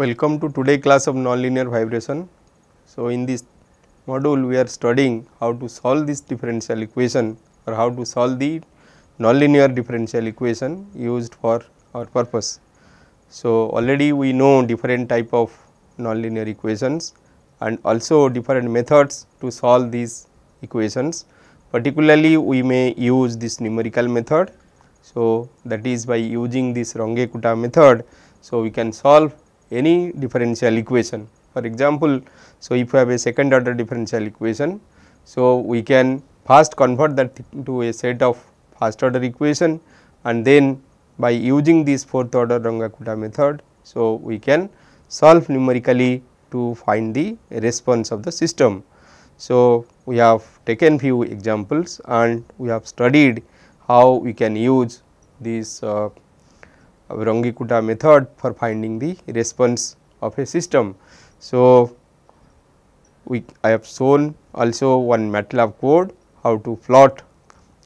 Welcome to today class of nonlinear vibration. So, in this module we are studying how to solve this differential equation or how to solve the nonlinear differential equation used for our purpose. So, already we know different type of nonlinear equations and also different methods to solve these equations. Particularly we may use this numerical method. So, that is by using this Runge kutta method. So, we can solve any differential equation. For example, so if you have a second order differential equation, so we can first convert that to a set of first order equation and then by using this fourth order Runge-Kutta method, so we can solve numerically to find the response of the system. So, we have taken few examples and we have studied how we can use these uh, Wrongi-Kutta method for finding the response of a system. So, we I have shown also one MATLAB code how to plot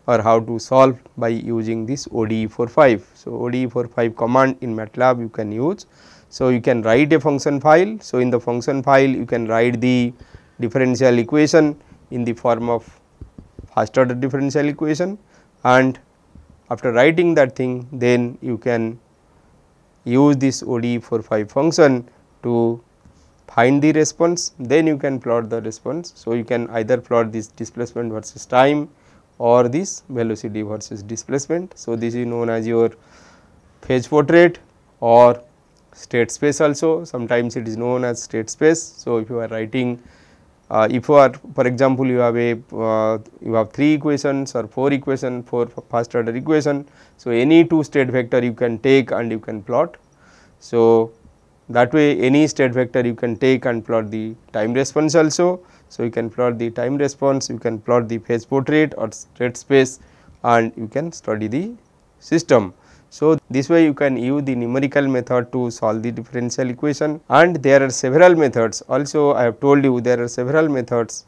or how to solve by using this ODE45. So, ODE45 command in MATLAB you can use. So, you can write a function file. So, in the function file you can write the differential equation in the form of first order differential equation and after writing that thing then you can use this ODE45 function to find the response then you can plot the response. So, you can either plot this displacement versus time or this velocity versus displacement. So, this is known as your phase portrait or state space also sometimes it is known as state space. So, if you are writing uh, if you are for example you have a uh, you have three equations or four equation four first order equation so any two state vector you can take and you can plot so that way any state vector you can take and plot the time response also so you can plot the time response you can plot the phase portrait or state space and you can study the system so, this way you can use the numerical method to solve the differential equation and there are several methods also I have told you there are several methods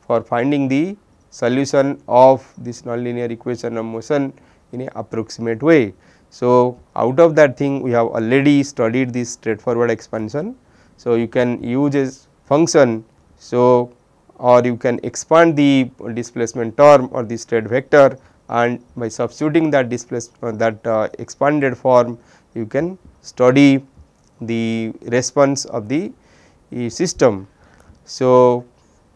for finding the solution of this nonlinear equation of motion in a approximate way. So, out of that thing we have already studied this straightforward expansion. So, you can use a function so or you can expand the displacement term or the state vector and by substituting that displaced uh, that uh, expanded form you can study the response of the uh, system. So,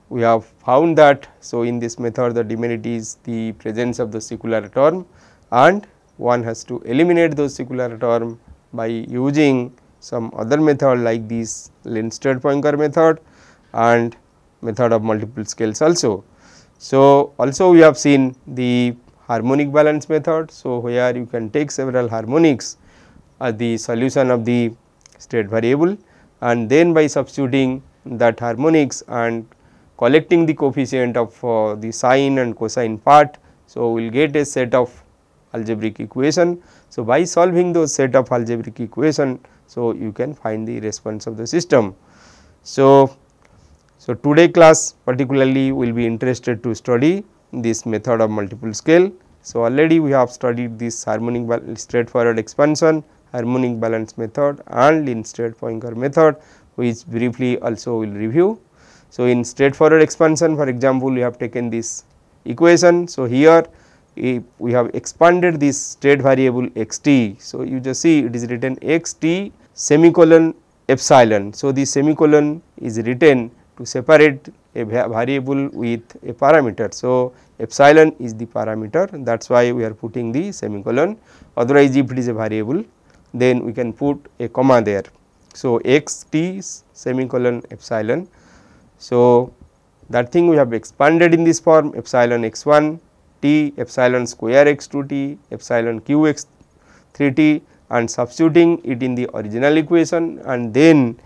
we have found that. So, in this method the demerit is the presence of the circular term and one has to eliminate those circular term by using some other method like this Lindstedt-Poincare method and method of multiple scales also. So, also we have seen the harmonic balance method. So, where you can take several harmonics as the solution of the state variable and then by substituting that harmonics and collecting the coefficient of uh, the sine and cosine part. So, we will get a set of algebraic equation. So, by solving those set of algebraic equation, so you can find the response of the system. So, so today class particularly will be interested to study this method of multiple scale. So, already we have studied this harmonic straightforward expansion, harmonic balance method and in straightforward Poincar method which briefly also will review. So, in straightforward expansion for example, we have taken this equation. So, here we have expanded this state variable x t. So, you just see it is written x t semicolon epsilon. So, the semicolon is written to separate a variable with a parameter. So, epsilon is the parameter that is why we are putting the semicolon otherwise if it is a variable then we can put a comma there. So, x t semicolon epsilon. So, that thing we have expanded in this form epsilon x 1 t epsilon square x 2 t epsilon q x 3 t and substituting it in the original equation and then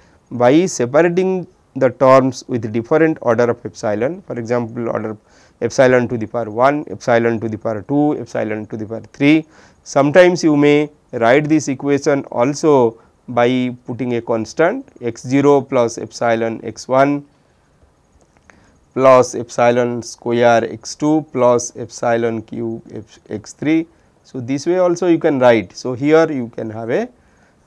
by separating the terms with different order of epsilon for example order epsilon to the power 1, epsilon to the power 2, epsilon to the power 3. Sometimes you may write this equation also by putting a constant x 0 plus epsilon x 1 plus epsilon square x 2 plus epsilon cube x 3. So, this way also you can write. So, here you can have a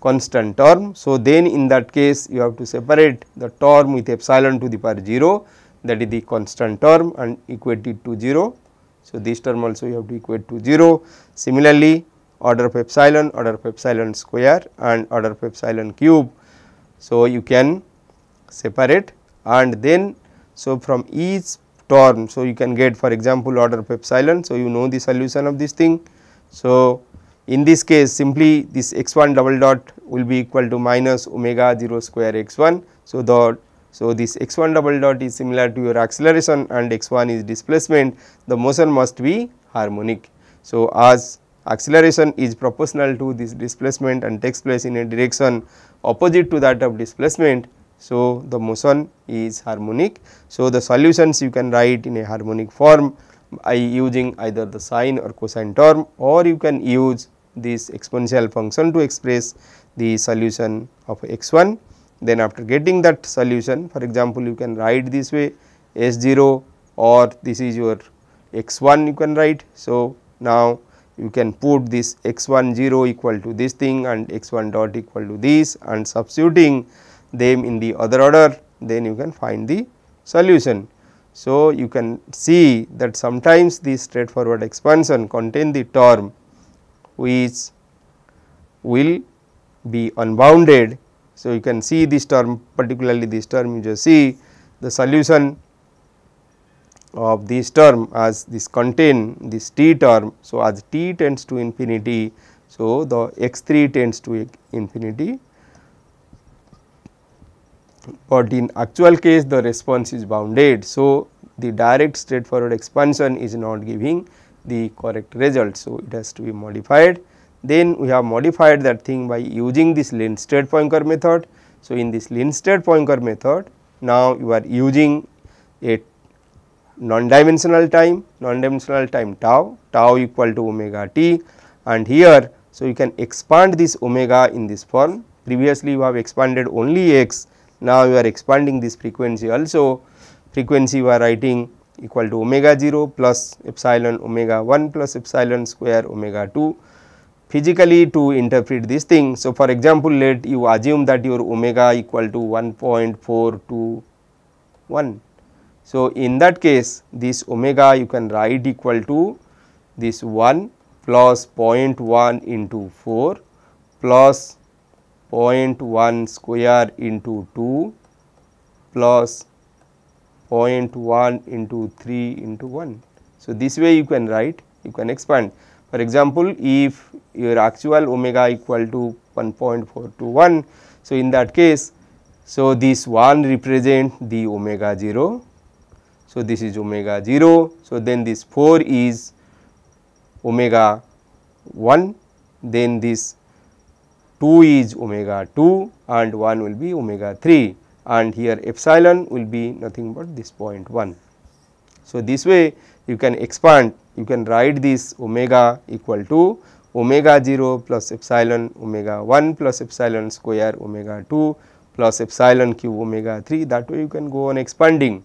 constant term. So, then in that case you have to separate the term with epsilon to the power 0 that is the constant term and equate it to 0. So, this term also you have to equate to 0. Similarly, order of epsilon, order of epsilon square and order of epsilon cube. So, you can separate and then so from each term. So, you can get for example, order of epsilon. So, you know the solution of this thing. So, in this case simply this x 1 double dot will be equal to minus omega 0 square x 1. So, the so this x 1 double dot is similar to your acceleration and x 1 is displacement the motion must be harmonic. So, as acceleration is proportional to this displacement and takes place in a direction opposite to that of displacement. So, the motion is harmonic. So, the solutions you can write in a harmonic form by using either the sine or cosine term or you can use this exponential function to express the solution of x 1. Then after getting that solution for example, you can write this way s 0 or this is your x 1 you can write. So, now you can put this x 1 0 equal to this thing and x 1 dot equal to this and substituting them in the other order then you can find the solution. So, you can see that sometimes this straightforward expansion contain the term which will be unbounded. So, you can see this term particularly this term you just see the solution of this term as this contain this t term. So, as t tends to infinity, so the x 3 tends to infinity, but in actual case the response is bounded. So, the direct straightforward expansion is not giving the correct result. So, it has to be modified. Then we have modified that thing by using this Lindstedt Poincare method. So, in this Lindstedt Poincare method, now you are using a non-dimensional time, non-dimensional time tau, tau equal to omega t and here, so you can expand this omega in this form. Previously you have expanded only x, now you are expanding this frequency also, frequency you are writing equal to omega 0 plus epsilon omega 1 plus epsilon square omega 2 physically to interpret this thing. So, for example, let you assume that your omega equal to 1.421. So, in that case this omega you can write equal to this 1 plus 0.1 into 4 plus 0.1 square into 2 plus 0.1 into 3 into 1. So, this way you can write you can expand. For example, if your actual omega equal to 1.421, so in that case, so this 1 represent the omega 0, so this is omega 0, so then this 4 is omega 1, then this 2 is omega 2 and 1 will be omega 3 and here epsilon will be nothing but this 0.1. So, this way you can expand you can write this omega equal to omega 0 plus epsilon omega 1 plus epsilon square omega 2 plus epsilon cube omega 3 that way you can go on expanding.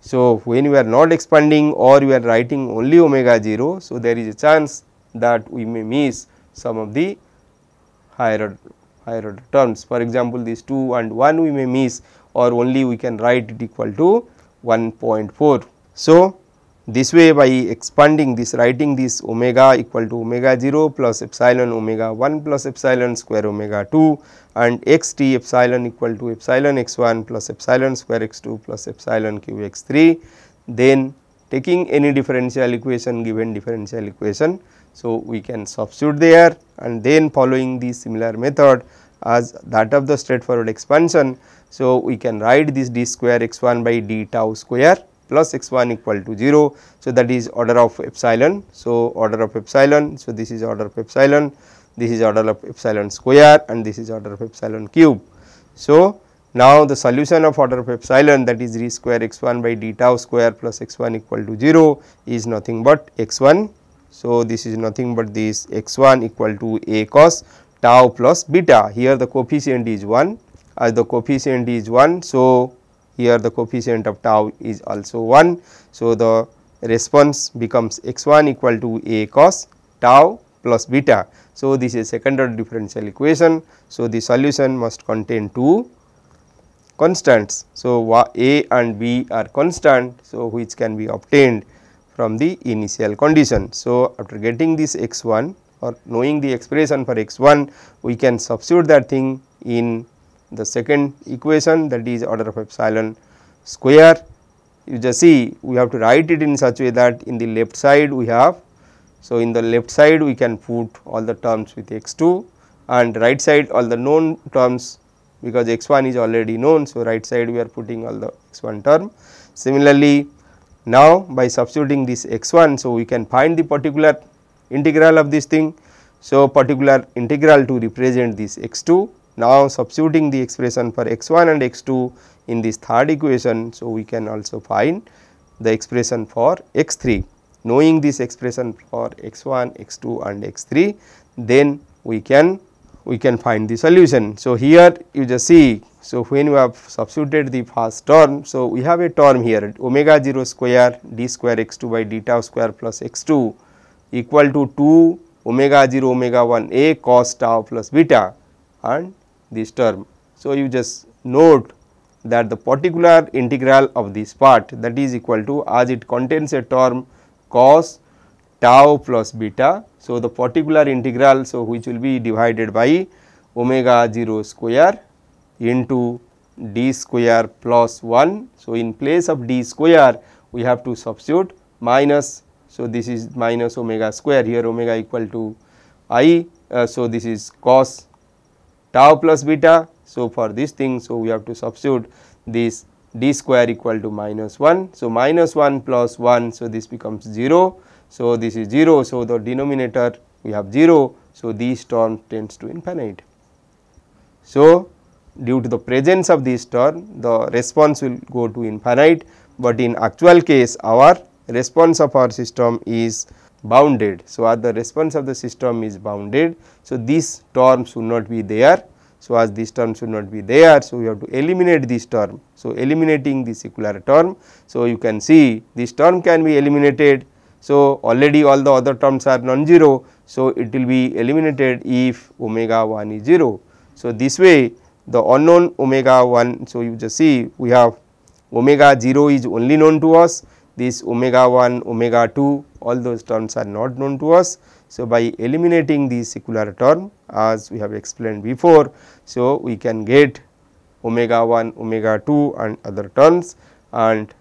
So, when you are not expanding or you are writing only omega 0, so there is a chance that we may miss some of the higher order, higher order terms. For example, these 2 and 1 we may miss or only we can write it equal to 1.4. So, this way by expanding this writing this omega equal to omega 0 plus epsilon omega 1 plus epsilon square omega 2 and x t epsilon equal to epsilon x 1 plus epsilon square x 2 plus epsilon q x 3 then taking any differential equation given differential equation. So, we can substitute there and then following the similar method as that of the straightforward expansion so, we can write this d square x1 by d tau square plus x1 equal to 0. So, that is order of epsilon. So, order of epsilon. So, this is order of epsilon, this is order of epsilon square and this is order of epsilon cube. So, now the solution of order of epsilon that is d square x1 by d tau square plus x1 equal to 0 is nothing but x1. So, this is nothing but this x1 equal to a cos tau plus beta. Here the coefficient is 1 as uh, the coefficient is 1. So, here the coefficient of tau is also 1. So, the response becomes x 1 equal to A cos tau plus beta. So, this is second order differential equation. So, the solution must contain two constants. So, A and B are constant. So, which can be obtained from the initial condition. So, after getting this x 1 or knowing the expression for x 1, we can substitute that thing in the second equation that is order of epsilon square. You just see we have to write it in such way that in the left side we have. So, in the left side we can put all the terms with x 2 and right side all the known terms because x 1 is already known. So, right side we are putting all the x 1 term. Similarly, now by substituting this x 1, so we can find the particular integral of this thing. So, particular integral to represent this x 2 now, substituting the expression for x 1 and x 2 in this third equation. So, we can also find the expression for x 3 knowing this expression for x 1, x 2 and x 3 then we can we can find the solution. So, here you just see so when we have substituted the first term. So, we have a term here omega 0 square d square x 2 by d tau square plus x 2 equal to 2 omega 0 omega 1 a cos tau plus beta and this term. So, you just note that the particular integral of this part that is equal to as it contains a term cos tau plus beta. So, the particular integral so which will be divided by omega 0 square into d square plus 1. So, in place of d square we have to substitute minus. So, this is minus omega square here omega equal to i. Uh, so, this is cos tau plus beta. So, for this thing, so we have to substitute this d square equal to minus 1. So, minus 1 plus 1, so this becomes 0. So, this is 0, so the denominator we have 0, so this term tends to infinite. So, due to the presence of this term, the response will go to infinite, but in actual case our response of our system is bounded. So, as the response of the system is bounded, so these terms should not be there. So, as these terms should not be there, so you have to eliminate this term. So, eliminating this circular term. So, you can see this term can be eliminated. So, already all the other terms are non-zero. So, it will be eliminated if omega 1 is 0. So, this way the unknown omega 1. So, you just see we have omega 0 is only known to us. This omega 1, omega 2 all those terms are not known to us. So, by eliminating the secular term as we have explained before, so we can get omega 1, omega 2 and other terms and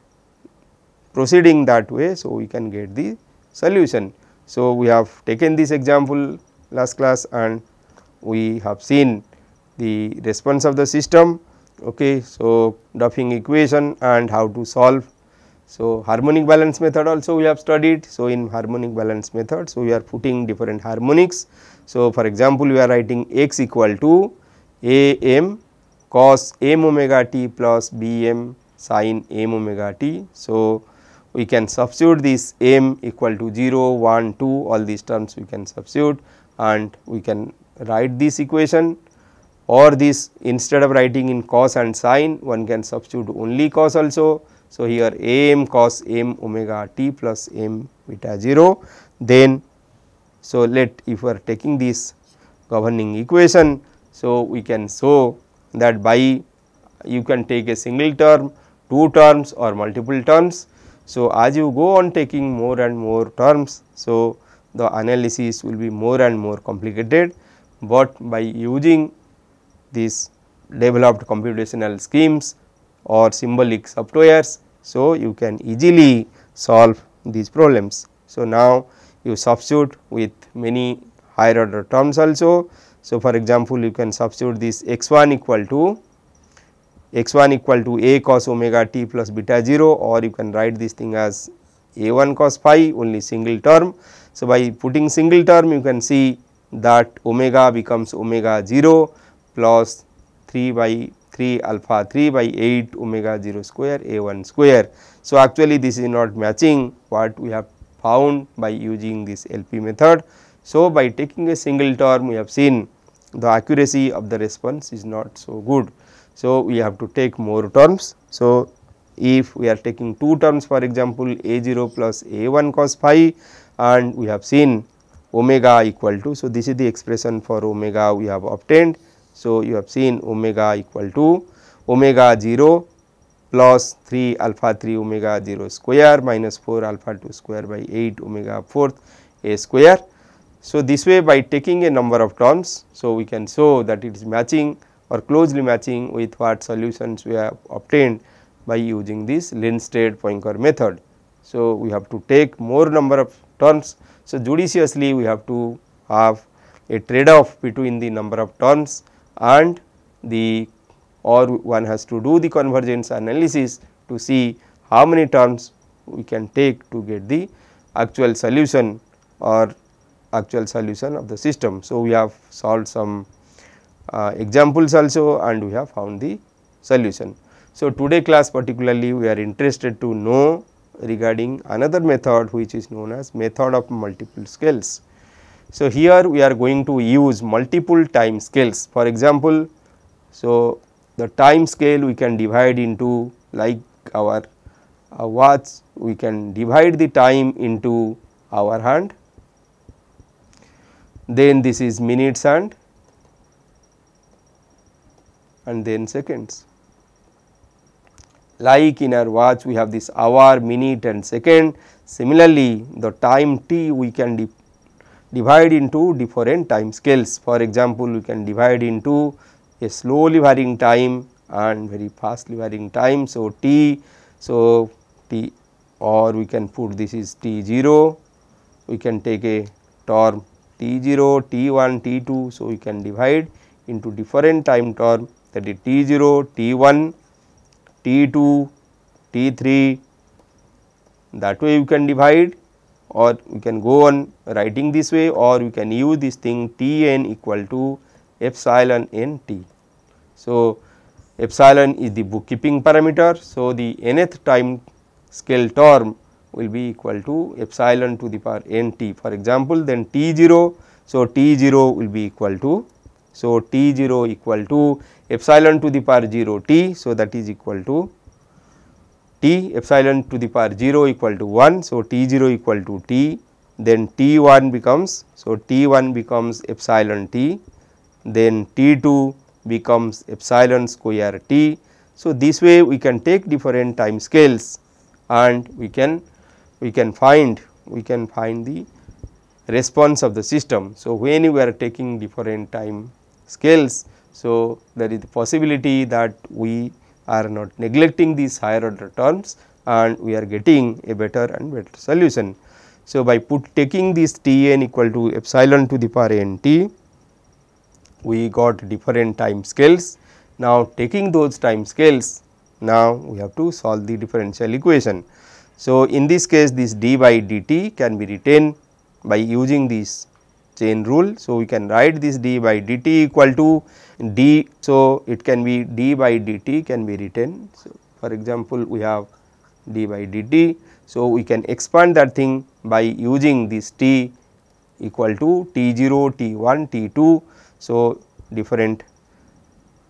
proceeding that way, so we can get the solution. So, we have taken this example last class and we have seen the response of the system. Okay. So, Duffing equation and how to solve so, harmonic balance method also we have studied. So, in harmonic balance method, so we are putting different harmonics. So, for example, we are writing x equal to a m cos m omega t plus b m sin m omega t. So, we can substitute this m equal to 0, 1, 2 all these terms we can substitute and we can write this equation or this instead of writing in cos and sine one can substitute only cos also so, here A m cos m omega t plus m beta 0 then so let if we are taking this governing equation so we can show that by you can take a single term two terms or multiple terms. So, as you go on taking more and more terms so the analysis will be more and more complicated, but by using these developed computational schemes or symbolic softwares. So, you can easily solve these problems. So, now you substitute with many higher order terms also. So, for example, you can substitute this x 1 equal to x 1 equal to a cos omega t plus beta 0 or you can write this thing as a 1 cos phi only single term. So, by putting single term you can see that omega becomes omega 0 plus 3 by 3 alpha 3 by 8 omega 0 square a 1 square. So, actually this is not matching what we have found by using this LP method. So, by taking a single term we have seen the accuracy of the response is not so good. So, we have to take more terms. So, if we are taking two terms for example, a 0 plus a 1 cos phi and we have seen omega equal to. So, this is the expression for omega we have obtained so, you have seen omega equal to omega 0 plus 3 alpha 3 omega 0 square minus 4 alpha 2 square by 8 omega fourth a square. So, this way by taking a number of terms, so we can show that it is matching or closely matching with what solutions we have obtained by using this Lindstedt Poincare method. So, we have to take more number of terms. So, judiciously we have to have a trade off between the number of terms and the or one has to do the convergence analysis to see how many terms we can take to get the actual solution or actual solution of the system. So, we have solved some uh, examples also and we have found the solution. So, today class particularly we are interested to know regarding another method which is known as method of multiple scales. So, here we are going to use multiple time scales for example, so the time scale we can divide into like our uh, watch we can divide the time into hour hand then this is minutes hand and then seconds. Like in our watch we have this hour, minute and second similarly the time t we can divide into different time scales. For example, we can divide into a slowly varying time and very fastly varying time. So, t, so t or we can put this is t 0, we can take a term t 0, t 1, t 2. So, we can divide into different time term that is t 0, t 1, t 2, t 3 that way you can divide or you can go on writing this way or you can use this thing T n equal to epsilon n t. So, epsilon is the bookkeeping parameter. So, the nth time scale term will be equal to epsilon to the power n t for example, then T 0. So, T 0 will be equal to so, T 0 equal to epsilon to the power 0 t. So, that is equal to t epsilon to the power 0 equal to 1. So, t 0 equal to t then t 1 becomes. So, t 1 becomes epsilon t then t 2 becomes epsilon square t. So, this way we can take different time scales and we can we can find we can find the response of the system. So, when we are taking different time scales, so there is the possibility that we are not neglecting these higher order terms and we are getting a better and better solution. So, by put taking this T n equal to epsilon to the power n t, we got different time scales. Now, taking those time scales, now we have to solve the differential equation. So, in this case this d by dt can be written by using these chain rule. So, we can write this d by dt equal to d. So, it can be d by dt can be written. So, for example, we have d by dt. So, we can expand that thing by using this t equal to t 0, t 1, t 2. So, different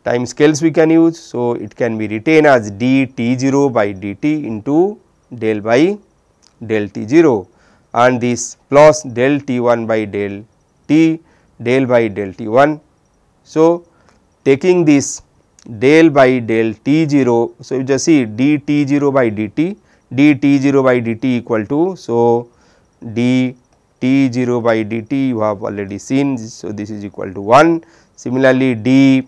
time scales we can use. So, it can be written as d t 0 by dt into del by del t 0 and this plus del t 1 by del T del by del T 1. So, taking this del by del T 0. So, you just see d T 0 by d T. 0 by dt equal to. So, d T 0 by dt you have already seen. So, this is equal to 1. Similarly, d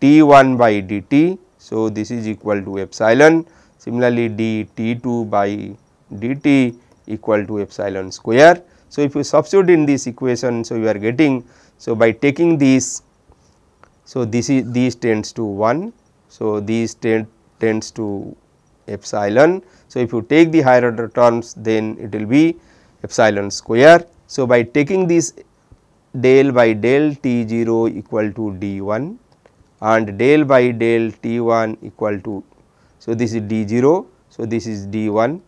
T 1 by dt. So, this is equal to epsilon. Similarly, d T 2 by dt equal to epsilon square. So, if you substitute in this equation, so you are getting, so by taking these, so this is these tends to 1, so these tend tends to epsilon. So, if you take the higher order terms then it will be epsilon square. So, by taking this del by del t 0 equal to d 1 and del by del t 1 equal to, so this is d 0, so this is d 1.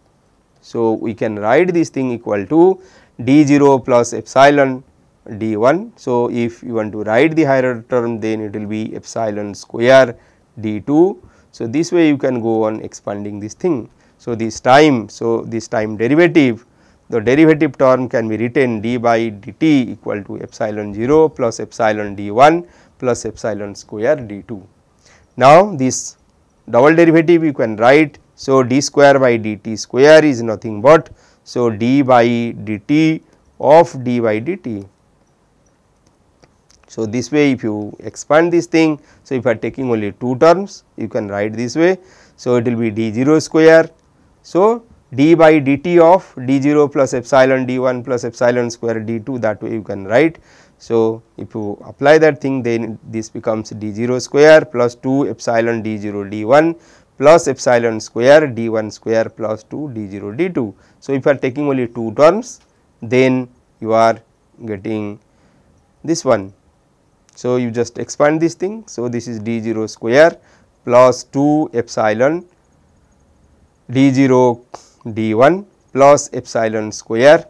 So, we can write this thing equal to d0 plus epsilon d1. So, if you want to write the higher term then it will be epsilon square d2. So, this way you can go on expanding this thing. So, this time, so this time derivative, the derivative term can be written d by dt equal to epsilon 0 plus epsilon d1 plus epsilon square d2. Now, this double derivative you can write, so d square by dt square is nothing but so, d by dt of d by dt. So, this way if you expand this thing, so if I are taking only two terms, you can write this way. So, it will be d 0 square. So, d by dt of d 0 plus epsilon d 1 plus epsilon square d 2 that way you can write. So, if you apply that thing then this becomes d 0 square plus 2 epsilon d 0 d 1 plus epsilon square d 1 square plus 2 d 0 d 2. So, if you are taking only 2 terms then you are getting this one. So, you just expand this thing. So, this is d 0 square plus 2 epsilon d 0 d 1 plus epsilon square.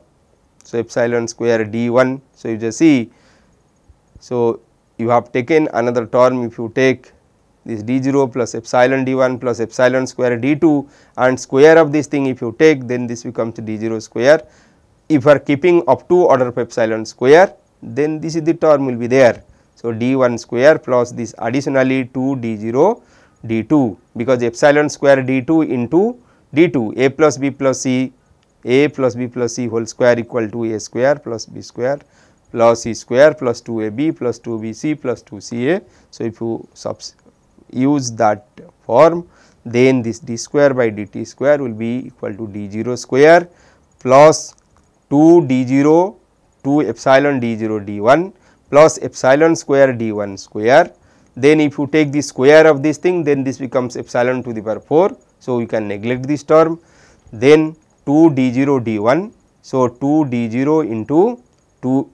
So, epsilon square d 1. So, you just see. So, you have taken another term if you take this d0 plus epsilon d1 plus epsilon square d2 and square of this thing if you take then this becomes d0 square. If we are keeping up to order of epsilon square then this is the term will be there. So, d1 square plus this additionally 2 d0 d2 because epsilon square d2 into d2 a plus b plus c a plus b plus c whole square equal to a square plus b square plus c square plus 2ab plus 2bc plus 2ca. So, if you use that form then this d square by dt square will be equal to d 0 square plus 2 d 0 2 epsilon d 0 d 1 plus epsilon square d 1 square. Then if you take the square of this thing then this becomes epsilon to the power 4. So, you can neglect this term then 2 d 0 d 1. So, 2 d 0 into 2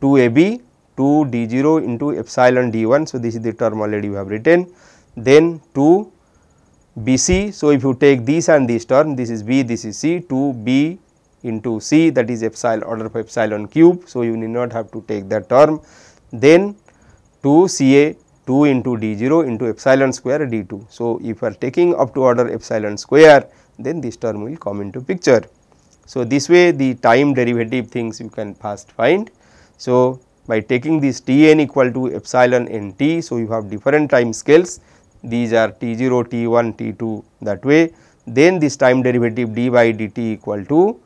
2 a b 2 d 0 into epsilon d 1. So, this is the term already we have written then 2 BC. So, if you take this and this term this is B this is C 2 B into C that is epsilon order of epsilon cube. So, you need not have to take that term then 2 CA 2 into D0 into epsilon square D2. So, if you are taking up to order epsilon square then this term will come into picture. So, this way the time derivative things you can first find. So, by taking this Tn equal to epsilon n t, so you have different time scales these are t0, t1, t2 that way. Then this time derivative d by dt equal to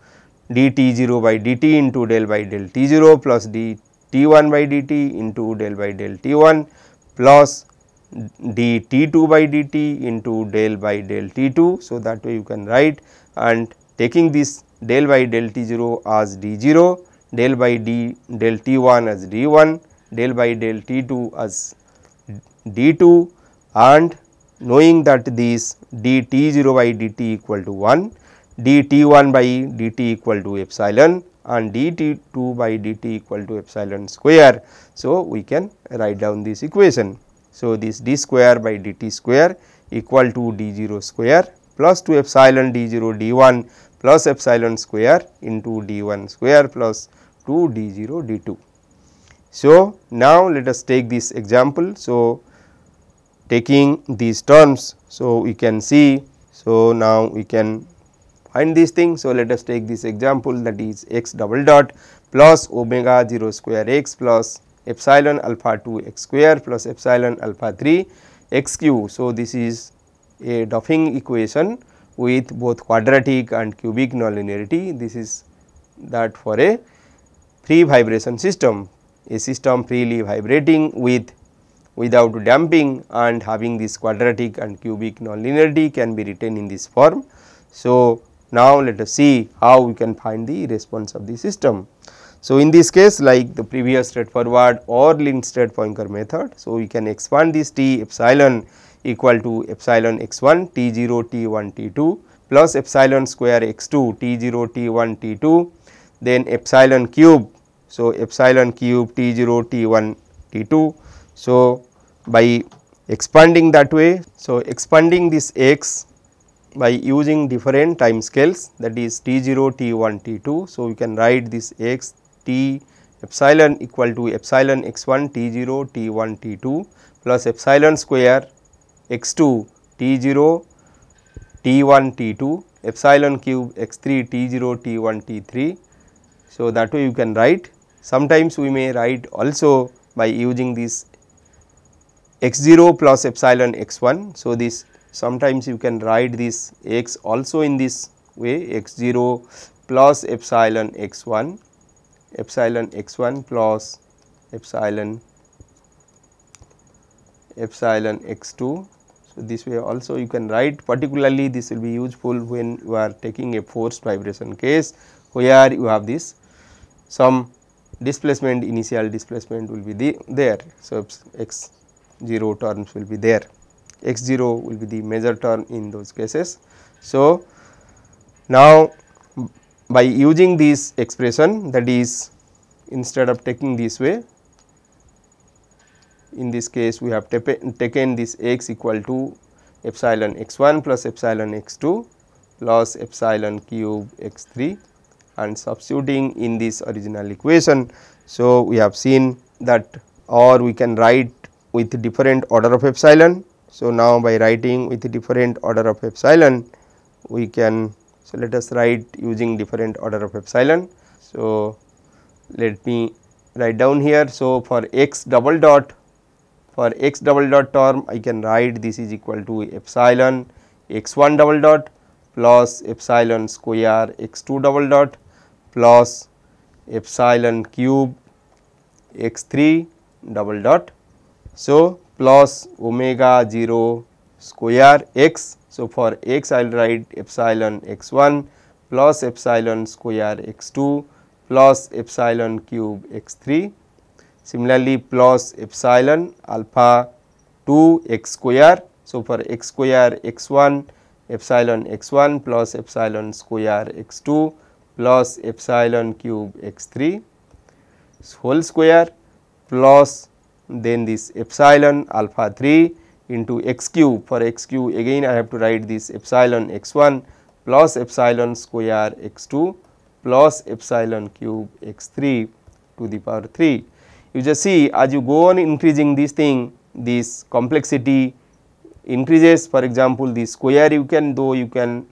dt0 by dt into del by del t0 plus d t1 by dt into del by del t1 plus d t2 by dt into del by del t2. So, that way you can write and taking this del by del t0 as d0, del by d del t1 as d1, del by del t2 as d2 and knowing that these dt0 by dt equal to 1, dt1 by dt equal to epsilon and dt2 by dt equal to epsilon square. So, we can write down this equation. So, this d square by dt square equal to d0 square plus 2 epsilon d0 d1 plus epsilon square into d1 square plus 2 d0 d2. So, now let us take this example. So, taking these terms. So, we can see, so now we can find these things. So, let us take this example that is x double dot plus omega 0 square x plus epsilon alpha 2 x square plus epsilon alpha 3 x cube. So, this is a Duffing equation with both quadratic and cubic nonlinearity. This is that for a free vibration system, a system freely vibrating with without damping and having this quadratic and cubic nonlinearity can be written in this form. So, now let us see how we can find the response of the system. So, in this case like the previous straightforward or linked straight Poincare method. So, we can expand this T epsilon equal to epsilon x 1 T 0 T 1 T 2 plus epsilon square x 2 T 0 T 1 T 2 then epsilon cube. So, epsilon cube T 0 T 1 T 2 so, by expanding that way, so expanding this x by using different time scales that is t0, t1, t2. So, we can write this x t epsilon equal to epsilon x1 t0, t1, t2 plus epsilon square x2 t0, t1, t2 epsilon cube x3 t0, t1, t3. So, that way you can write. Sometimes we may write also by using this x0 plus epsilon x1. So, this sometimes you can write this x also in this way x0 plus epsilon x1 epsilon x1 plus epsilon epsilon x2. So, this way also you can write particularly this will be useful when you are taking a forced vibration case where you have this some displacement initial displacement will be the there. So, x 0 terms will be there x 0 will be the major term in those cases. So, now by using this expression that is instead of taking this way in this case we have taken this x equal to epsilon x 1 plus epsilon x 2 plus epsilon cube x 3 and substituting in this original equation. So, we have seen that or we can write with different order of epsilon. So, now by writing with different order of epsilon we can so let us write using different order of epsilon. So, let me write down here. So, for x double dot for x double dot term I can write this is equal to epsilon x 1 double dot plus epsilon square x 2 double dot plus epsilon cube x 3 double dot so, plus omega 0 square x. So, for x I will write epsilon x1 plus epsilon square x2 plus epsilon cube x3. Similarly, plus epsilon alpha 2 x square. So, for x square x1 epsilon x1 plus epsilon square x2 plus epsilon cube x3 whole square plus then this epsilon alpha 3 into x cube for x cube again I have to write this epsilon x 1 plus epsilon square x 2 plus epsilon cube x 3 to the power 3. You just see as you go on increasing this thing this complexity increases for example, the square you can though you can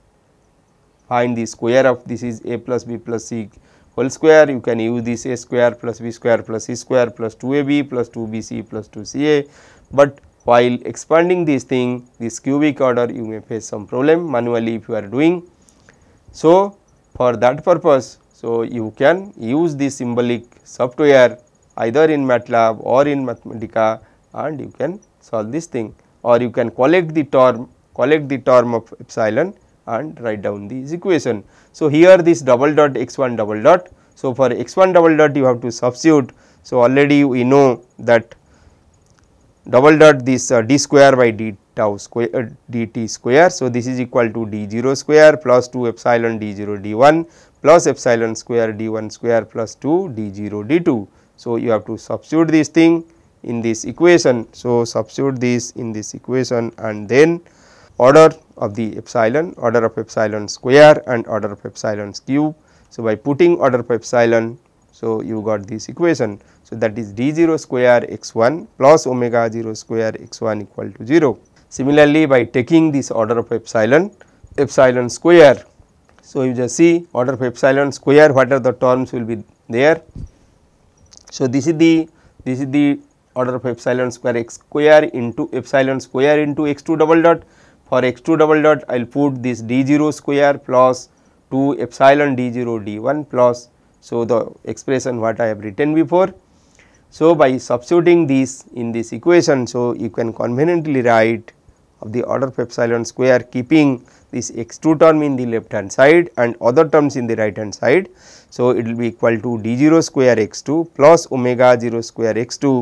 find the square of this is a plus b plus c whole square you can use this a square plus b square plus c square plus 2ab plus 2bc plus 2ca but while expanding this thing this cubic order you may face some problem manually if you are doing. So, for that purpose so you can use this symbolic software either in MATLAB or in Mathematica and you can solve this thing or you can collect the term collect the term of epsilon and write down this equation. So, here this double dot x 1 double dot. So, for x 1 double dot you have to substitute. So, already we know that double dot this uh, d square by d tau square uh, dt square. So, this is equal to d 0 square plus 2 epsilon d 0 d 1 plus epsilon square d 1 square plus 2 d 0 d 2. So, you have to substitute this thing in this equation. So, substitute this in this equation and then order of the epsilon, order of epsilon square and order of epsilon cube. So, by putting order of epsilon, so you got this equation. So, that is d 0 square x 1 plus omega 0 square x 1 equal to 0. Similarly, by taking this order of epsilon, epsilon square. So, you just see order of epsilon square what are the terms will be there. So, this is the this is the order of epsilon square x square into epsilon square into x 2 double dot for x 2 double dot I will put this d 0 square plus 2 epsilon d 0 d 1 plus so the expression what I have written before. So, by substituting this in this equation so you can conveniently write of the order of epsilon square keeping this x 2 term in the left hand side and other terms in the right hand side. So, it will be equal to d 0 square x 2 plus omega 0 square x 2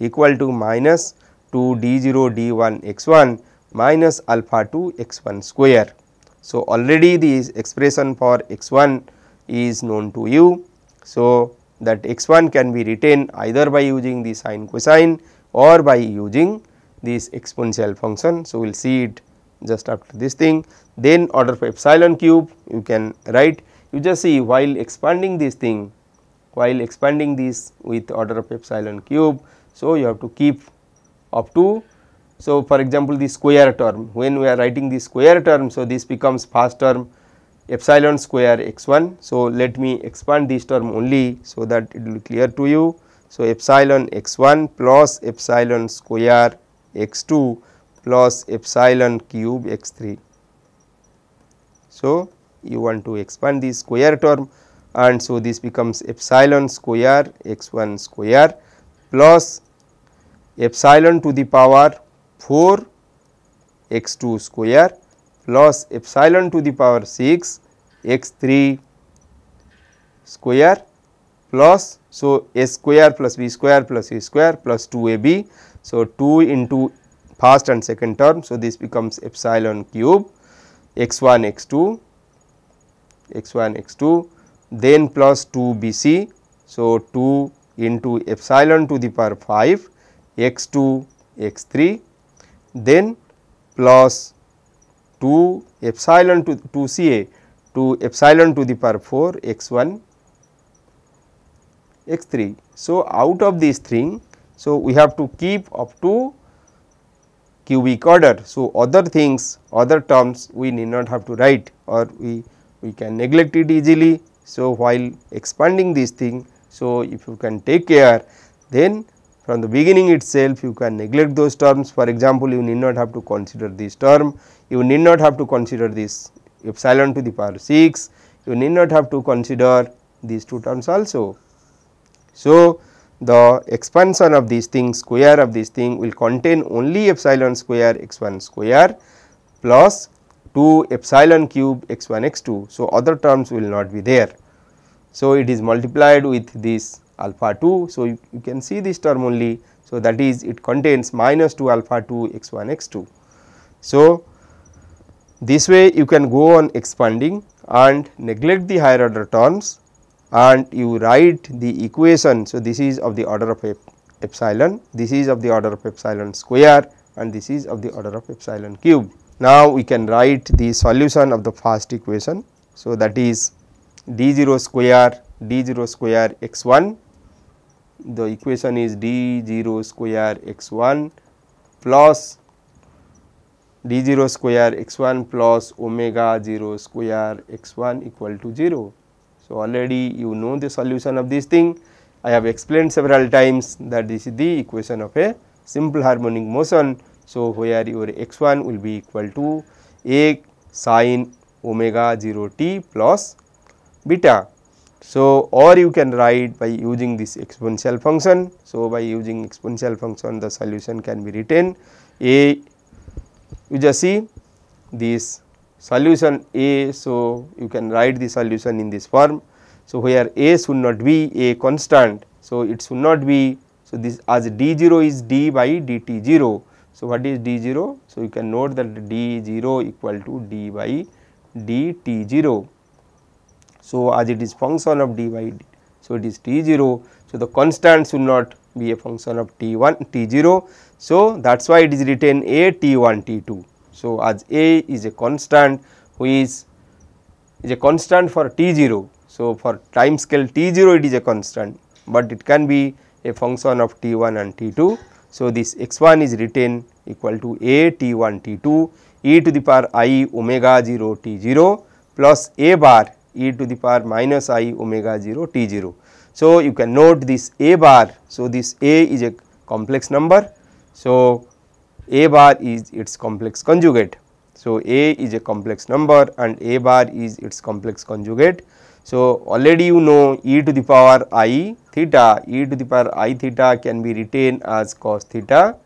equal to minus 2 d 0 d 1 x 1 minus alpha 2 x 1 square. So, already the expression for x 1 is known to you. So, that x 1 can be written either by using the sine cosine or by using this exponential function. So, we will see it just after this thing. Then order for epsilon cube you can write you just see while expanding this thing while expanding this with order of epsilon cube. So, you have to keep up to so, for example, the square term when we are writing the square term. So, this becomes first term epsilon square x 1. So, let me expand this term only so that it will be clear to you. So, epsilon x 1 plus epsilon square x 2 plus epsilon cube x 3. So, you want to expand the square term and so this becomes epsilon square x 1 square plus epsilon to the power 4 x 2 square plus epsilon to the power 6 x 3 square plus so a square plus b square plus c square plus 2 a b. So, 2 into first and second term. So, this becomes epsilon cube x 1 x 2 x 1 x 2 then plus 2 b c. So, 2 into epsilon to the power 5 x 2 x 3 then plus 2 epsilon to 2 C A to epsilon to the power 4 x 1 x 3. So, out of this thing, so we have to keep up to cubic order. So, other things other terms we need not have to write or we, we can neglect it easily. So, while expanding this thing, so if you can take care then from the beginning itself you can neglect those terms for example you need not have to consider this term you need not have to consider this epsilon to the power 6 you need not have to consider these two terms also. So, the expansion of these things square of this thing will contain only epsilon square x 1 square plus 2 epsilon cube x 1 x 2. So, other terms will not be there. So, it is multiplied with this alpha 2. So, you, you can see this term only. So, that is it contains minus 2 alpha 2 x 1 x 2. So, this way you can go on expanding and neglect the higher order terms and you write the equation. So, this is of the order of epsilon, this is of the order of epsilon square and this is of the order of epsilon cube. Now, we can write the solution of the first equation. So, that is d 0 square d 0 square x 1 the equation is d 0 square x 1 plus d 0 square x 1 plus omega 0 square x 1 equal to 0. So, already you know the solution of this thing. I have explained several times that this is the equation of a simple harmonic motion. So, where your x 1 will be equal to a sin omega 0 t plus beta so, or you can write by using this exponential function. So, by using exponential function the solution can be written A you just see this solution A. So, you can write the solution in this form. So, where A should not be a constant. So, it should not be so this as d0 is d by dt0. So, what is d0? So, you can note that d0 equal to d by dt0. So, as it is function of dy So, it is t 0. So, the constant should not be a function of t 1 t 0. So, that is why it is written a t 1 t 2. So, as a is a constant who is, is a constant for t 0. So, for time scale t 0 it is a constant, but it can be a function of t 1 and t 2. So, this x 1 is written equal to a t 1 t 2 e to the power i omega 0 t 0 plus a bar e to the power minus i omega 0 t 0. So, you can note this a bar. So, this a is a complex number. So, a bar is its complex conjugate. So, a is a complex number and a bar is its complex conjugate. So, already you know e to the power i theta, e to the power i theta can be written as cos theta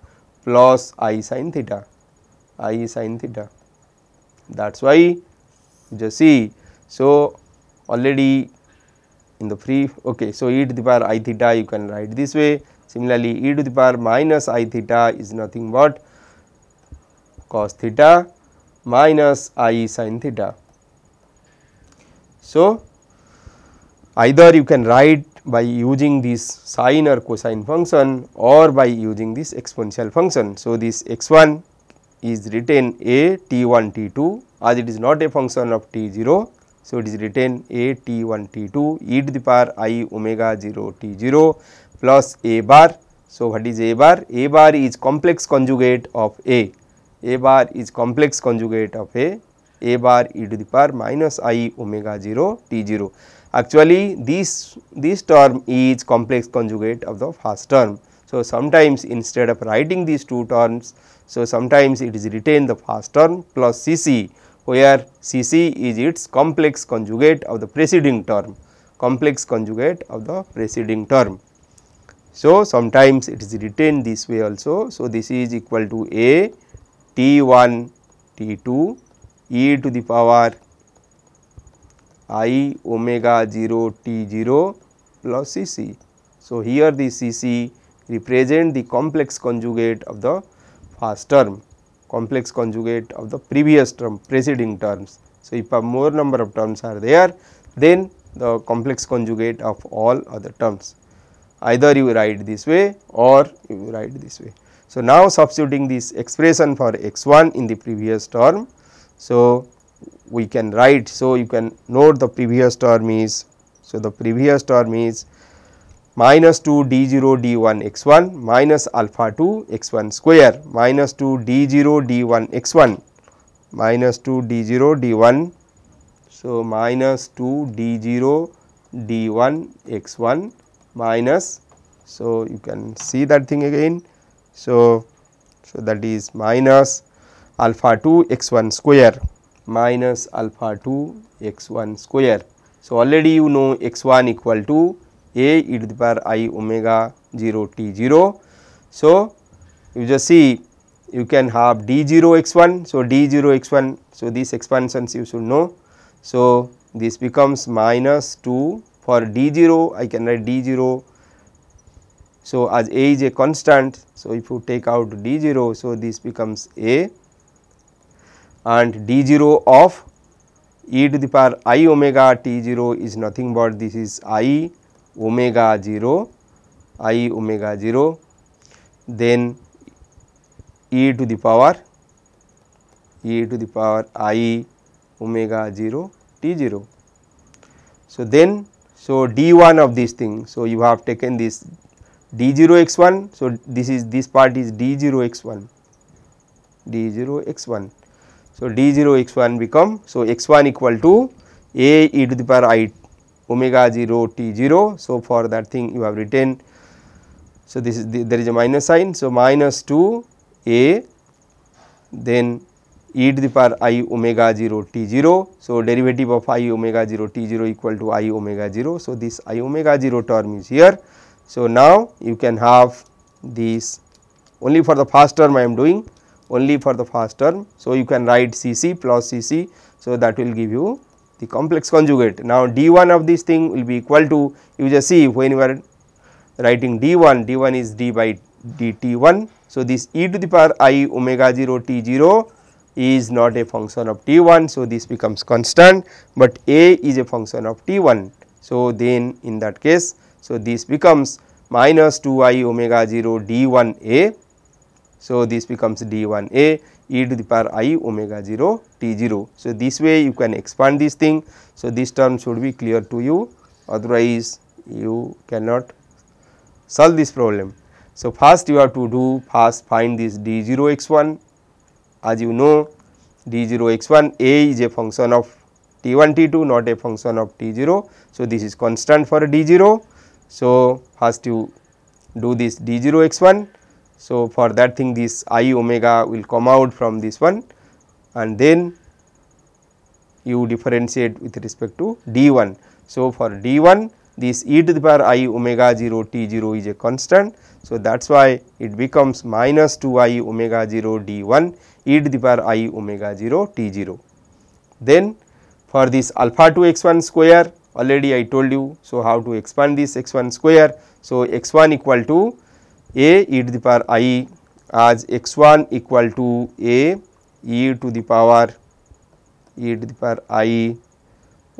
plus i sin theta, i sin theta. That is why you just see so, already in the free okay so e to the power i theta you can write this way similarly e to the power minus i theta is nothing but cos theta minus i sin theta so either you can write by using this sine or cosine function or by using this exponential function so this x1 is written a t1 t2 as it is not a function of t0 so, it is written A t 1 t 2 e to the power i omega 0 t 0 plus A bar. So, what is A bar? A bar is complex conjugate of A. A bar is complex conjugate of A. A bar e to the power minus i omega 0 t 0. Actually, this, this term is complex conjugate of the first term. So, sometimes instead of writing these two terms, so sometimes it is written the first term plus C c where Cc is its complex conjugate of the preceding term, complex conjugate of the preceding term. So, sometimes it is written this way also. So, this is equal to A T1 T2 e to the power i omega 0 T 0 plus Cc. So, here the Cc represent the complex conjugate of the first term complex conjugate of the previous term preceding terms. So, if a more number of terms are there then the complex conjugate of all other terms either you write this way or you write this way. So, now substituting this expression for x 1 in the previous term. So, we can write so you can note the previous term is so the previous term is minus 2 d0 d1 x1 minus alpha 2 x1 square minus 2 d0 d1 x1 minus 2 d0 d1. So, minus 2 d0 d1 x1 minus. So, you can see that thing again. So, so that is minus alpha 2 x1 square minus alpha 2 x1 square. So, already you know x1 equal to a e to the power i omega 0 t 0. So, you just see you can have d 0 x 1. So, d 0 x 1. So, these expansions you should know. So, this becomes minus 2 for d 0 I can write d 0. So, as a is a constant. So, if you take out d 0. So, this becomes a and d 0 of e to the power i omega t 0 is nothing but this is i omega 0 i omega 0 then e to the power e to the power i omega 0 t 0. So, then so d 1 of this thing. So, you have taken this d 0 x 1. So, this is this part is d 0 x 1 d 0 x 1. So, d 0 x 1 become so x 1 equal to a e to the power i omega 0 t 0. So, for that thing you have written. So, this is the, there is a minus sign. So, minus 2 a then e to the power i omega 0 t 0. So, derivative of i omega 0 t 0 equal to i omega 0. So, this i omega 0 term is here. So, now you can have this only for the first term I am doing only for the first term. So, you can write C c plus C c. So, that will give you the complex conjugate. Now, d1 of this thing will be equal to you just see when you are writing d1, d1 is d by dt1. So, this e to the power i omega 0 t0 is not a function of t1. So, this becomes constant, but a is a function of t1. So, then in that case, so this becomes minus 2 i omega 0 d1 a. So, this becomes d1 a e to the power i omega 0 t 0. So, this way you can expand this thing. So, this term should be clear to you otherwise you cannot solve this problem. So, first you have to do first find this d 0 x 1 as you know d 0 x 1 a is a function of t 1 t 2 not a function of t 0. So, this is constant for d 0. So, first you do this d 0 x 1 so, for that thing this i omega will come out from this one and then you differentiate with respect to d1. So, for d1 this e to the power i omega 0 t 0 is a constant. So, that is why it becomes minus 2 i omega 0 d 1 e to the power i omega 0 t 0. Then for this alpha 2 x 1 square already I told you. So, how to expand this x 1 square. So, x 1 equal to A E to the power I आज X one equal to A E to the power E to the power I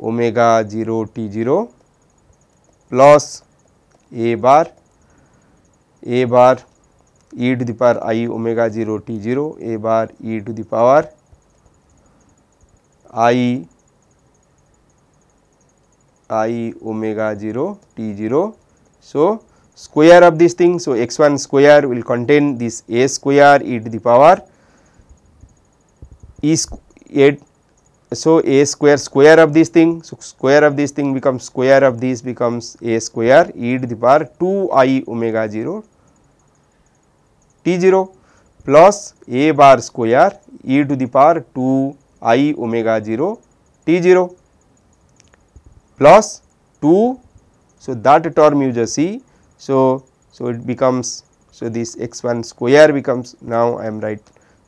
omega zero T zero plus A bar A bar E to the power I omega zero T zero A bar E to the power I I omega zero T zero so so, square of this thing. So, x1 square will contain this a square e to the power square. so a square square of this thing. So, square of this thing becomes square of this becomes a square e to the power 2 i omega 0 t 0 plus a bar square e to the power 2 i omega 0 t 0 plus 2. So, that term you just see so, so it becomes so this x1 square becomes now I am right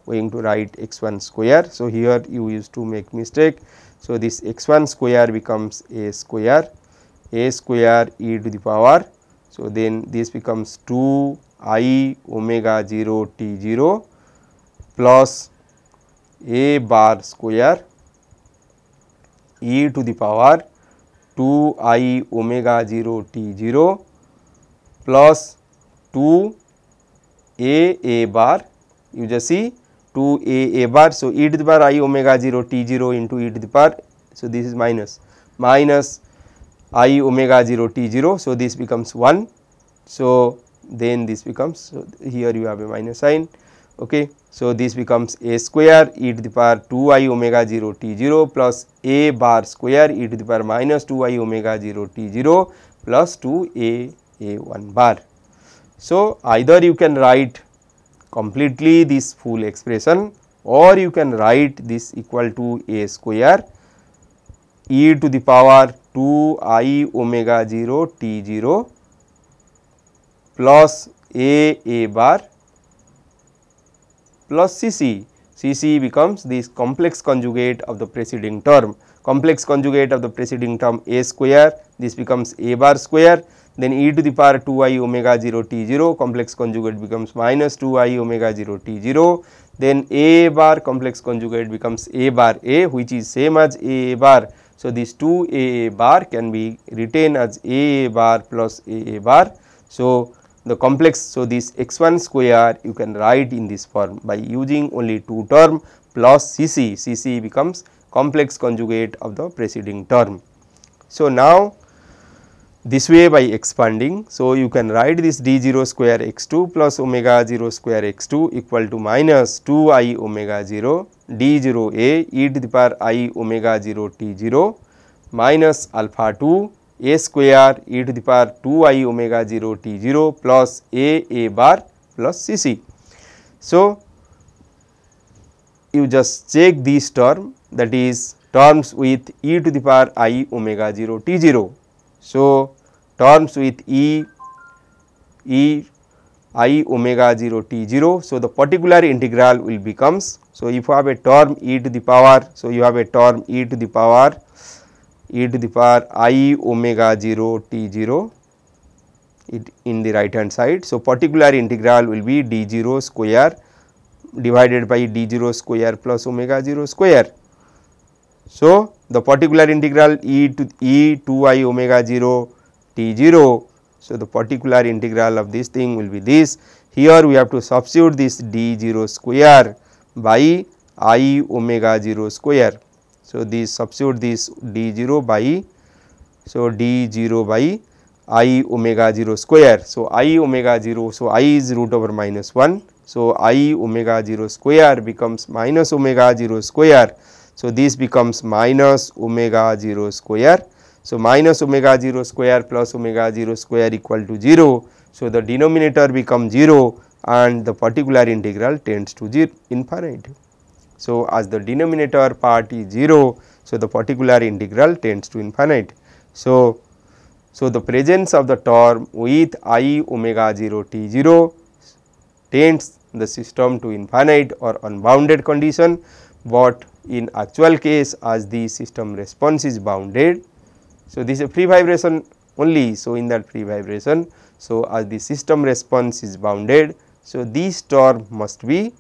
going to write x1 square. So, here you used to make mistake. So, this x1 square becomes a square a square e to the power. So, then this becomes 2 i omega 0 t 0 plus a bar square e to the power 2 i omega 0 t 0 plus two A A bar you just see 2 a a bar. So, e to the power i omega 0 t 0 into e to the power. So, this is minus minus i omega 0 t 0. So, this becomes 1. So, then this becomes so here you have a minus sign. Okay. So, this becomes a square e to the power 2 i omega 0 t 0 plus a bar square e to the power minus 2 i omega 0 t 0 plus 2 a a 1 bar. So, either you can write completely this full expression or you can write this equal to a square e to the power 2 i omega 0 t 0 plus a a bar plus c c. C c becomes this complex conjugate of the preceding term. Complex conjugate of the preceding term a square, this becomes a bar square then e to the power 2i omega 0 t 0 complex conjugate becomes minus 2i omega 0 t 0 then a bar complex conjugate becomes a bar a which is same as a bar. So, these 2 a bar can be written as a bar plus a bar. So, the complex so this x 1 square you can write in this form by using only 2 term plus cc cc becomes complex conjugate of the preceding term. So, now this way by expanding. So, you can write this d 0 square x 2 plus omega 0 square x 2 equal to minus 2 i omega 0 d 0 a e to the power i omega 0 t 0 minus alpha 2 a square e to the power 2 i omega 0 t 0 plus a a bar plus c c. So, you just check this term that is terms with e to the power i omega 0 t 0 so, terms with E, E i omega 0 t 0. So, the particular integral will becomes. So, if you have a term e to the power, so you have a term e to the power e to the power i omega 0 t 0 it in the right hand side. So, particular integral will be d 0 square divided by d 0 square plus omega 0 square. So, the particular integral e to e 2 i omega 0 t 0. So, the particular integral of this thing will be this. Here we have to substitute this d 0 square by i omega 0 square. So, this substitute this d 0 by so d 0 by i omega 0 square. So, i omega 0 so i is root over minus 1. So, i omega 0 square becomes minus omega 0 square so, this becomes minus omega 0 square. So, minus omega 0 square plus omega 0 square equal to 0. So, the denominator becomes 0 and the particular integral tends to 0 infinity. So, as the denominator part is 0, so the particular integral tends to infinite. So, so the presence of the term with i omega 0 t 0 tends the system to infinite or unbounded condition, but in actual case as the system response is bounded. So, this is a free vibration only. So, in that free vibration, so as the system response is bounded, so these term must be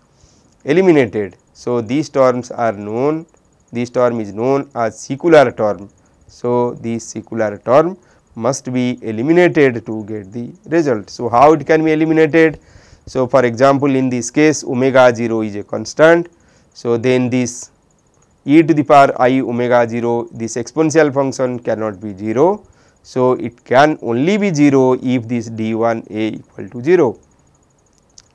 eliminated. So, these terms are known, this term is known as secular term. So, this secular term must be eliminated to get the result. So, how it can be eliminated? So, for example, in this case omega 0 is a constant. So, then this e to the power i omega 0 this exponential function cannot be 0. So, it can only be 0 if this d1a equal to 0.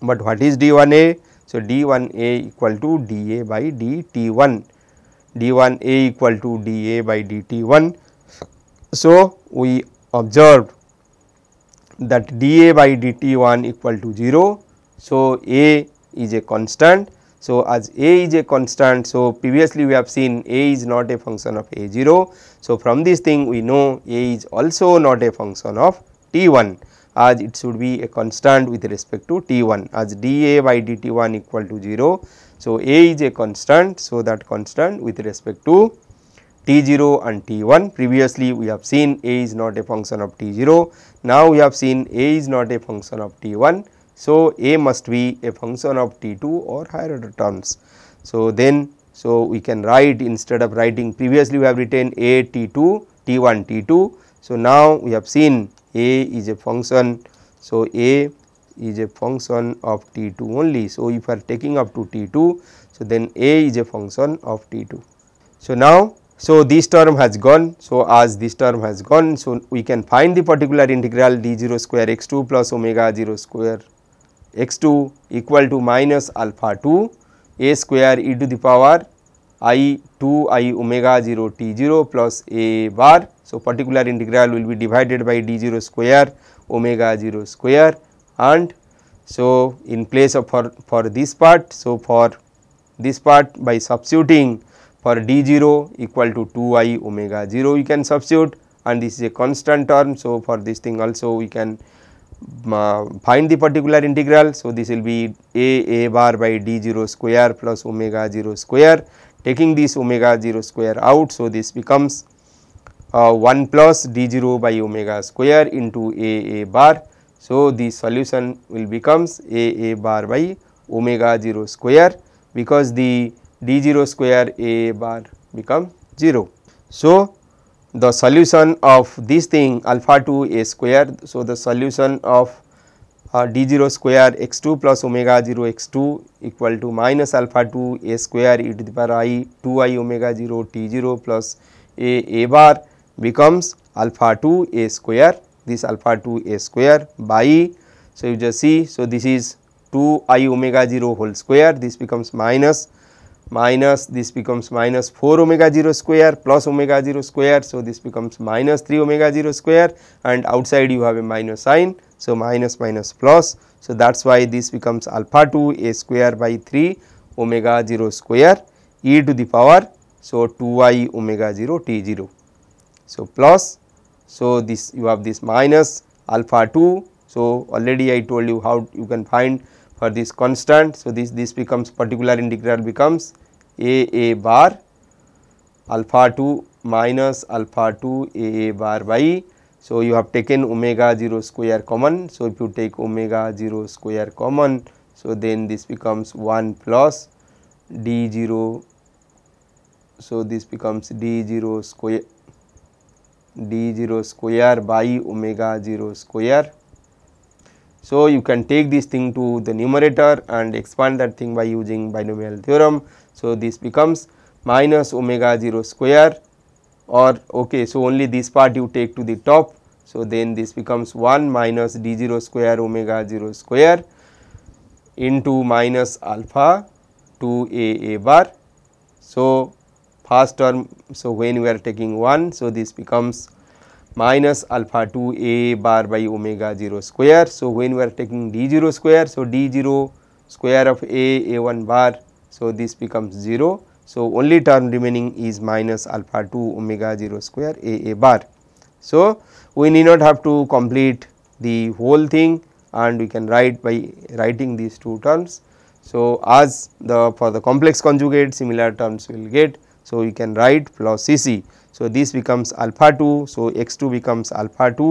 But what is d1a? So, d1a equal to dA by dt1, d1a equal to dA by dt1. So, we observed that dA by dt1 equal to 0. So, A is a constant so, as a is a constant, so previously we have seen a is not a function of a0. So, from this thing we know a is also not a function of t1 as it should be a constant with respect to t1 as dA by dt1 equal to 0. So, a is a constant, so that constant with respect to t0 and t1 previously we have seen a is not a function of t0 now we have seen a is not a function of t1 so, A must be a function of T2 or higher order terms. So, then so we can write instead of writing previously we have written A T2 T1 T2. So, now we have seen A is a function. So, A is a function of T2 only. So, if we are taking up to T2, so then A is a function of T2. So, now so this term has gone. So, as this term has gone, so we can find the particular integral d 0 square x 2 plus omega 0 square x 2 equal to minus alpha 2 a square e to the power i 2 i omega 0 t 0 plus a bar. So, particular integral will be divided by d 0 square omega 0 square and so in place of for, for this part. So, for this part by substituting for d 0 equal to 2 i omega 0 you can substitute and this is a constant term. So, for this thing also we can find the particular integral. So, this will be a a bar by d 0 square plus omega 0 square taking this omega 0 square out. So, this becomes uh, 1 plus d 0 by omega square into a a bar. So, the solution will becomes a a bar by omega 0 square because the d 0 square a bar become 0. So, the solution of this thing alpha 2 a square. So, the solution of uh, d 0 square x 2 plus omega 0 x 2 equal to minus alpha 2 a square e to the power i 2 i omega 0 t 0 plus a a bar becomes alpha 2 a square this alpha 2 a square by. So, you just see. So, this is 2 i omega 0 whole square this becomes minus minus this becomes minus 4 omega 0 square plus omega 0 square. So, this becomes minus 3 omega 0 square and outside you have a minus sign. So, minus minus plus. So, that is why this becomes alpha 2 a square by 3 omega 0 square e to the power. So, 2y omega 0 t 0. So, plus. So, this you have this minus alpha 2. So, already I told you how you can find for this constant. So, this, this becomes particular integral becomes a a bar alpha 2 minus alpha 2 a a bar by. So, you have taken omega 0 square common. So, if you take omega 0 square common, so then this becomes 1 plus d 0. So, this becomes d 0 square d 0 square by omega 0 square so, you can take this thing to the numerator and expand that thing by using binomial theorem. So, this becomes minus omega 0 square or okay. So, only this part you take to the top. So, then this becomes 1 minus d 0 square omega 0 square into minus alpha 2 a a bar. So, first term. So, when we are taking 1. So, this becomes minus alpha 2 a bar by omega 0 square. So, when we are taking d 0 square, so d 0 square of a a 1 bar, so this becomes 0. So, only term remaining is minus alpha 2 omega 0 square a a bar. So, we need not have to complete the whole thing and we can write by writing these two terms. So, as the for the complex conjugate similar terms we will get. So, we can write plus C C. So, this becomes alpha 2. So, x 2 becomes alpha 2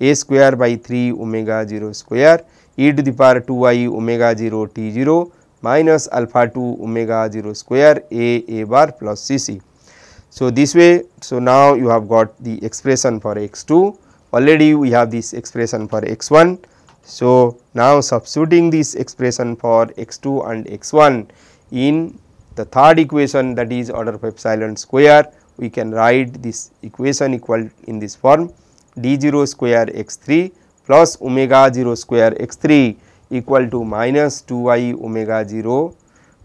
a square by 3 omega 0 square e to the power 2 i omega 0 t 0 minus alpha 2 omega 0 square a a bar plus c c. So, this way, so now you have got the expression for x 2 already we have this expression for x 1. So, now substituting this expression for x 2 and x 1 in the third equation that is order of epsilon square we can write this equation equal in this form d0 square x3 plus omega 0 square x3 equal to minus 2i omega 0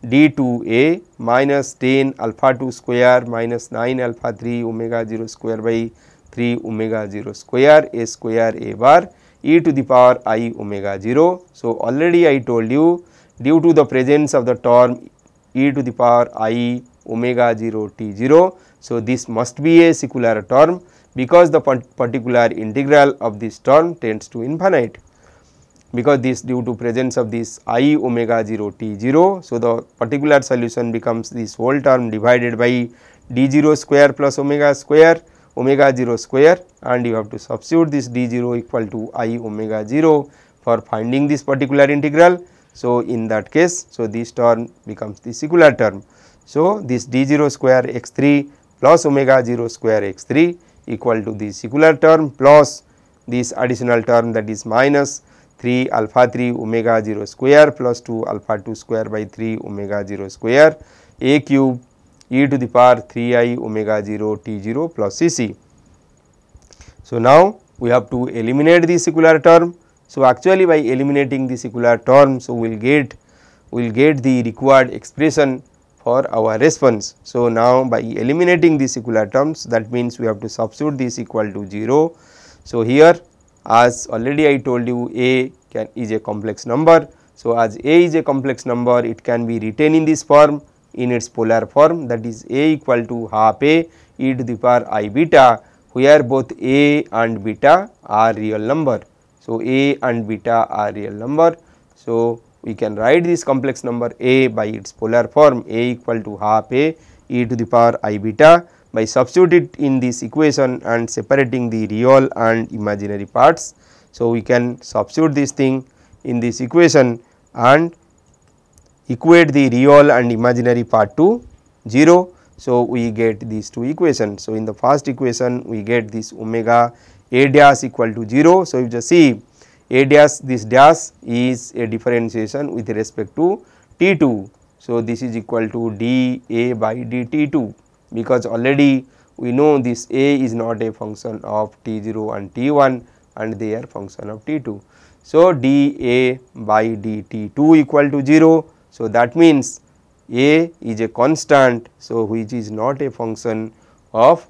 d2a minus 10 alpha 2 square minus 9 alpha 3 omega 0 square by 3 omega 0 square a square a bar e to the power i omega 0. So, already I told you due to the presence of the term e to the power i omega 0 t 0 so, this must be a secular term because the particular integral of this term tends to infinite because this due to presence of this i omega 0 t 0. So, the particular solution becomes this whole term divided by d 0 square plus omega square omega 0 square and you have to substitute this d 0 equal to i omega 0 for finding this particular integral. So, in that case, so this term becomes the secular term. So, this d 0 square x 3 plus omega 0 square x 3 equal to the secular term plus this additional term that is minus 3 alpha 3 omega 0 square plus 2 alpha 2 square by 3 omega 0 square a cube e to the power 3 i omega 0 t 0 plus c c. So, now we have to eliminate the secular term. So, actually by eliminating the secular term, so we will get we will get the required expression for our response. So, now by eliminating these equal terms that means we have to substitute this equal to 0. So, here as already I told you A can is a complex number. So, as A is a complex number it can be written in this form in its polar form that is A equal to half A e to the power i beta where both A and beta are real number. So, A and beta are real number. So, we can write this complex number a by its polar form a equal to half a e to the power i beta by substituting in this equation and separating the real and imaginary parts. So, we can substitute this thing in this equation and equate the real and imaginary part to 0. So, we get these two equations. So, in the first equation we get this omega a dash equal to 0. So, if you just see a dash this dash is a differentiation with respect to T 2. So, this is equal to d A by d T 2 because already we know this A is not a function of T 0 and T 1 and they are function of T 2. So, d A by d T 2 equal to 0. So, that means A is a constant. So, which is not a function of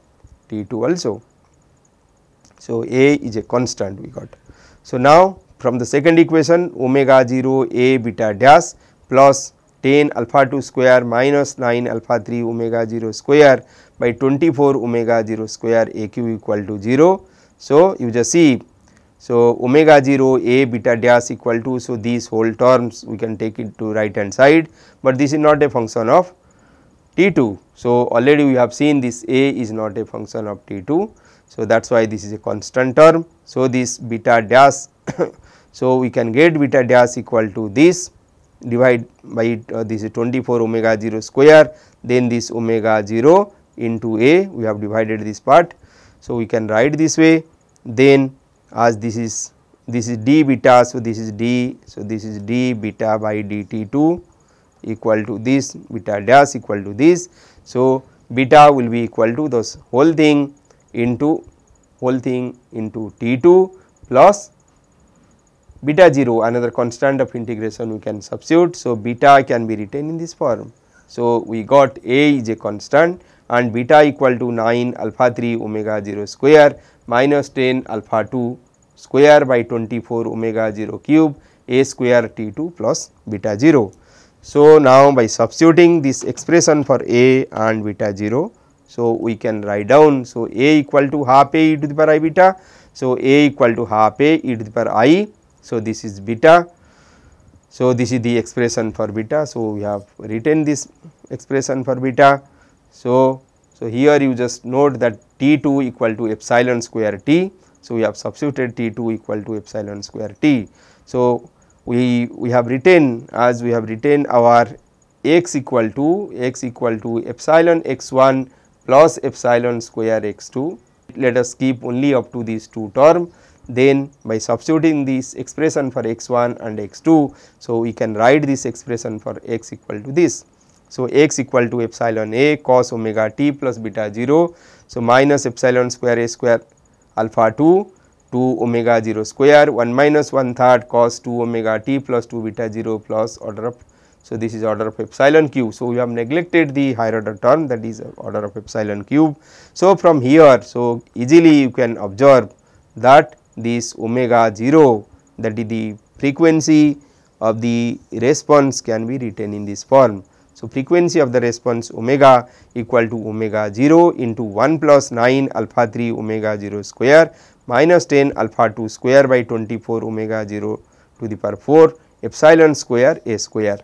T 2 also. So, A is a constant we got. So, now from the second equation omega 0 a beta dash plus 10 alpha 2 square minus 9 alpha 3 omega 0 square by 24 omega 0 square a q equal to 0. So, you just see so, omega 0 a beta dash equal to so these whole terms we can take it to right hand side, but this is not a function of t 2. So, already we have seen this a is not a function of t 2. So, that is why this is a constant term. So, this beta dash, so we can get beta dash equal to this divide by uh, this is 24 omega 0 square then this omega 0 into a we have divided this part. So, we can write this way then as this is this is d beta. So, this is d. So, this is d beta by dt 2 equal to this beta dash equal to this. So, beta will be equal to this whole thing into whole thing into T2 plus beta 0 another constant of integration we can substitute. So, beta can be written in this form. So, we got A is a constant and beta equal to 9 alpha 3 omega 0 square minus 10 alpha 2 square by 24 omega 0 cube A square T 2 plus beta 0. So, now by substituting this expression for A and beta 0 so, we can write down. So, A equal to half A e to the power i beta. So, A equal to half A e to the power i. So, this is beta. So, this is the expression for beta. So, we have written this expression for beta. So, so here you just note that T2 equal to epsilon square T. So, we have substituted T2 equal to epsilon square T. So, we, we have written as we have written our x equal to x equal to epsilon x1 plus epsilon square x2. Let us keep only up to these two term then by substituting this expression for x1 and x2. So, we can write this expression for x equal to this. So, x equal to epsilon a cos omega t plus beta 0. So, minus epsilon square a square alpha 2 2 omega 0 square 1 minus 1 third cos 2 omega t plus 2 beta 0 plus order of so, this is order of epsilon cube. So, we have neglected the higher order term that is uh, order of epsilon cube. So, from here, so easily you can observe that this omega 0 that is the frequency of the response can be written in this form. So, frequency of the response omega equal to omega 0 into 1 plus 9 alpha 3 omega 0 square minus 10 alpha 2 square by 24 omega 0 to the power 4 epsilon square a square.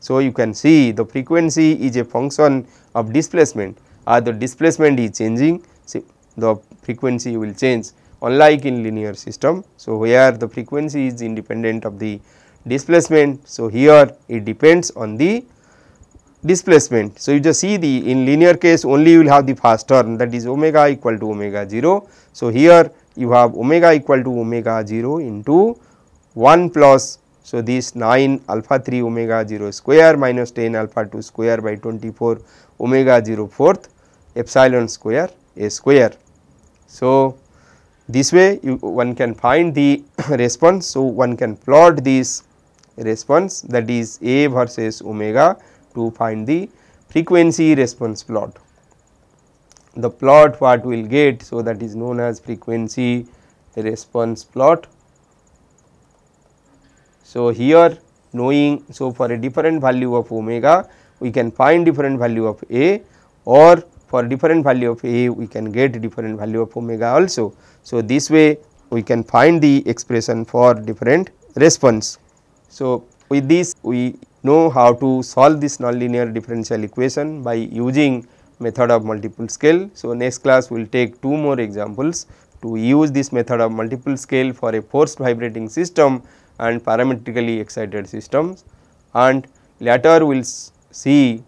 So, you can see the frequency is a function of displacement or the displacement is changing so the frequency will change unlike in linear system. So, where the frequency is independent of the displacement. So, here it depends on the displacement. So, you just see the in linear case only you will have the fast term that is omega equal to omega 0. So, here you have omega equal to omega 0 into 1 plus so, these 9 alpha 3 omega 0 square minus 10 alpha 2 square by 24 omega 0 fourth epsilon square a square. So, this way you, one can find the response. So, one can plot this response that is A versus omega to find the frequency response plot. The plot what we will get so that is known as frequency response plot so, here knowing so for a different value of omega we can find different value of a or for different value of a we can get different value of omega also. So, this way we can find the expression for different response. So, with this we know how to solve this nonlinear differential equation by using method of multiple scale. So, next class we will take two more examples to use this method of multiple scale for a forced vibrating system and parametrically excited systems and later we will see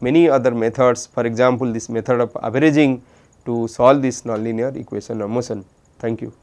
many other methods for example, this method of averaging to solve this nonlinear equation of motion. Thank you.